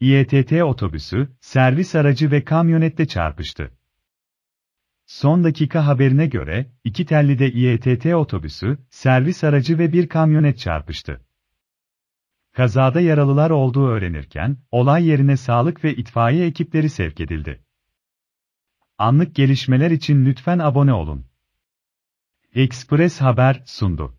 İETT otobüsü, servis aracı ve kamyonette çarpıştı. Son dakika haberine göre, iki tellide İETT otobüsü, servis aracı ve bir kamyonet çarpıştı. Kazada yaralılar olduğu öğrenirken, olay yerine sağlık ve itfaiye ekipleri sevk edildi. Anlık gelişmeler için lütfen abone olun. Express Haber sundu.